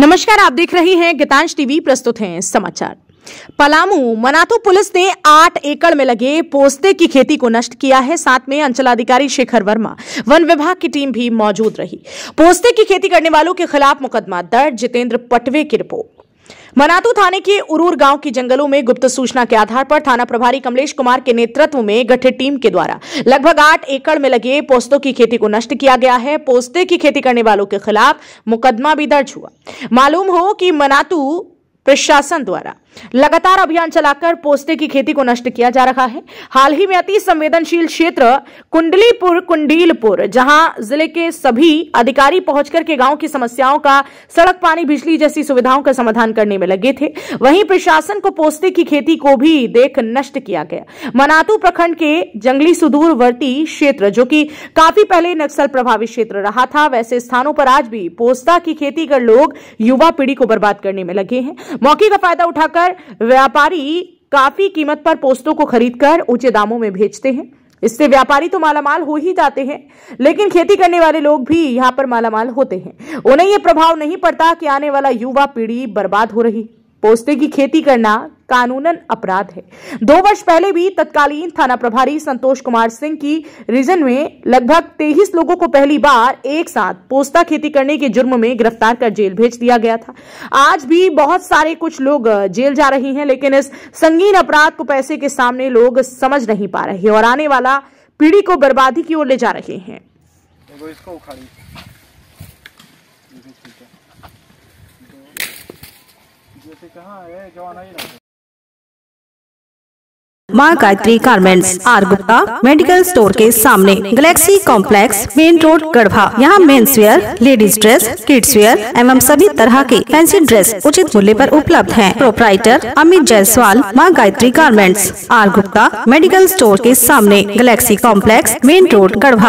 नमस्कार आप देख रहे हैं गीतांश टीवी प्रस्तुत हैं समाचार पलामू मनातू पुलिस ने आठ एकड़ में लगे पोस्ते की खेती को नष्ट किया है साथ में अंचलाधिकारी शेखर वर्मा वन विभाग की टीम भी मौजूद रही पोस्ते की खेती करने वालों के खिलाफ मुकदमा दर्ज जितेंद्र पटवे की रिपोर्ट मनातू थाने के उरूर गांव के जंगलों में गुप्त सूचना के आधार पर थाना प्रभारी कमलेश कुमार के नेतृत्व में गठित टीम के द्वारा लगभग आठ एकड़ में लगे पोस्तों की खेती को नष्ट किया गया है पोस्ते की खेती करने वालों के खिलाफ मुकदमा भी दर्ज हुआ मालूम हो कि मनातू प्रशासन द्वारा लगातार अभियान चलाकर पोस्ते की खेती को नष्ट किया जा रहा है हाल ही में अति संवेदनशील क्षेत्र कुंडलीपुर कुंडीलपुर जहां जिले के सभी अधिकारी पहुंचकर के गांव की समस्याओं का सड़क पानी बिजली जैसी सुविधाओं का समाधान करने में लगे थे वहीं प्रशासन को पोस्ते की खेती को भी देख नष्ट किया गया मनातू प्रखंड के जंगली सुदूरवर्ती क्षेत्र जो कि काफी पहले नक्सल प्रभावित क्षेत्र रहा था वैसे स्थानों पर आज भी पोस्ता की खेती कर लोग युवा पीढ़ी को बर्बाद करने में लगे हैं मौके का फायदा उठाकर जाकर व्यापारी काफी कीमत पर पोस्तों को खरीदकर ऊंचे दामों में भेजते हैं इससे व्यापारी तो मालामाल हो ही जाते हैं लेकिन खेती करने वाले लोग भी यहाँ पर मालामाल होते हैं उन्हें यह प्रभाव नहीं पड़ता कि आने वाला युवा पीढ़ी बर्बाद हो रही पोस्ते की खेती करना कानूनन अपराध है दो वर्ष पहले भी तत्कालीन थाना प्रभारी संतोष कुमार सिंह की रीजन में लगभग तेईस लोगों को पहली बार एक साथ पोस्ता खेती करने के जुर्म में गिरफ्तार कर जेल भेज दिया गया था आज भी बहुत सारे कुछ लोग जेल जा रहे हैं लेकिन इस संगीन अपराध को पैसे के सामने लोग समझ नहीं पा रहे और आने वाला पीढ़ी को बर्बादी की ओर ले जा रहे हैं जैसे कहाँ है जवान आई ना माँ Gayatri garments R Gupta medical store के सामने galaxy complex main road Garhwa यहाँ men's wear ladies dress kids wear एवं सभी तरह के फैंसी ड्रेस उचित मूल्य पर उपलब्ध हैं। प्रोपराइटर अमित जायसवाल माँ Gayatri garments R Gupta medical store के सामने galaxy complex main road Garhwa